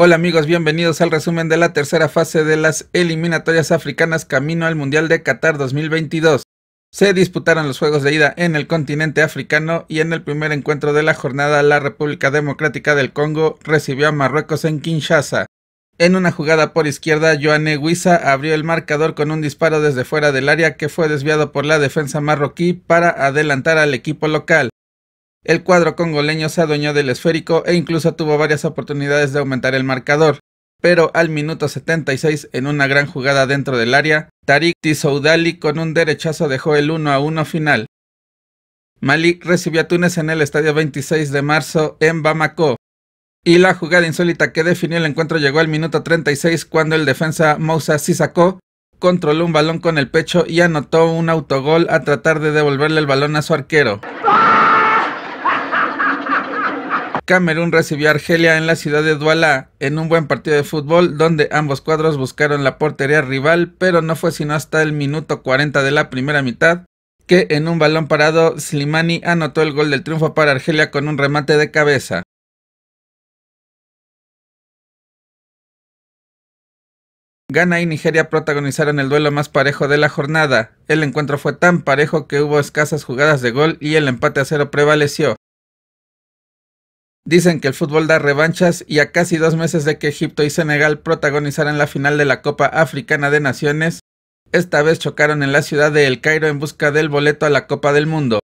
Hola amigos, bienvenidos al resumen de la tercera fase de las eliminatorias africanas camino al Mundial de Qatar 2022. Se disputaron los juegos de ida en el continente africano y en el primer encuentro de la jornada la República Democrática del Congo recibió a Marruecos en Kinshasa. En una jugada por izquierda, Joanne Huiza abrió el marcador con un disparo desde fuera del área que fue desviado por la defensa marroquí para adelantar al equipo local. El cuadro congoleño se adueñó del esférico e incluso tuvo varias oportunidades de aumentar el marcador, pero al minuto 76 en una gran jugada dentro del área, Tariq Tisoudali con un derechazo dejó el 1 a 1 final. Mali recibió a Túnez en el estadio 26 de marzo en Bamako, y la jugada insólita que definió el encuentro llegó al minuto 36 cuando el defensa Moussa Sissako controló un balón con el pecho y anotó un autogol a tratar de devolverle el balón a su arquero. Camerún recibió a Argelia en la ciudad de Douala en un buen partido de fútbol donde ambos cuadros buscaron la portería rival, pero no fue sino hasta el minuto 40 de la primera mitad que en un balón parado Slimani anotó el gol del triunfo para Argelia con un remate de cabeza. Ghana y Nigeria protagonizaron el duelo más parejo de la jornada. El encuentro fue tan parejo que hubo escasas jugadas de gol y el empate a cero prevaleció. Dicen que el fútbol da revanchas y a casi dos meses de que Egipto y Senegal protagonizaran la final de la Copa Africana de Naciones, esta vez chocaron en la ciudad de El Cairo en busca del boleto a la Copa del Mundo.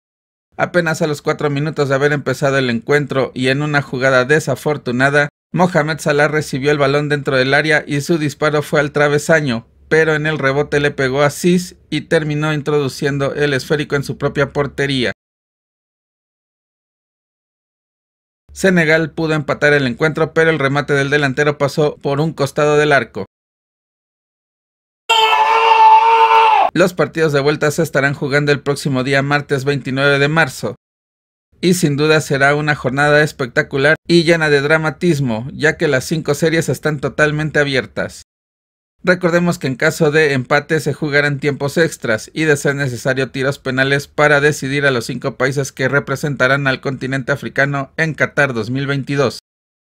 Apenas a los cuatro minutos de haber empezado el encuentro y en una jugada desafortunada, Mohamed Salah recibió el balón dentro del área y su disparo fue al travesaño, pero en el rebote le pegó a Sis y terminó introduciendo el esférico en su propia portería. Senegal pudo empatar el encuentro, pero el remate del delantero pasó por un costado del arco. Los partidos de vuelta se estarán jugando el próximo día martes 29 de marzo. Y sin duda será una jornada espectacular y llena de dramatismo, ya que las cinco series están totalmente abiertas. Recordemos que en caso de empate se jugarán tiempos extras y de ser necesario tiros penales para decidir a los cinco países que representarán al continente africano en Qatar 2022.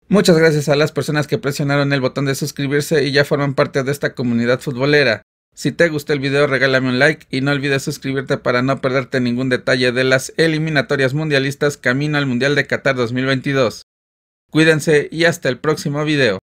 Muchas gracias a las personas que presionaron el botón de suscribirse y ya forman parte de esta comunidad futbolera. Si te gustó el video regálame un like y no olvides suscribirte para no perderte ningún detalle de las eliminatorias mundialistas camino al Mundial de Qatar 2022. Cuídense y hasta el próximo video.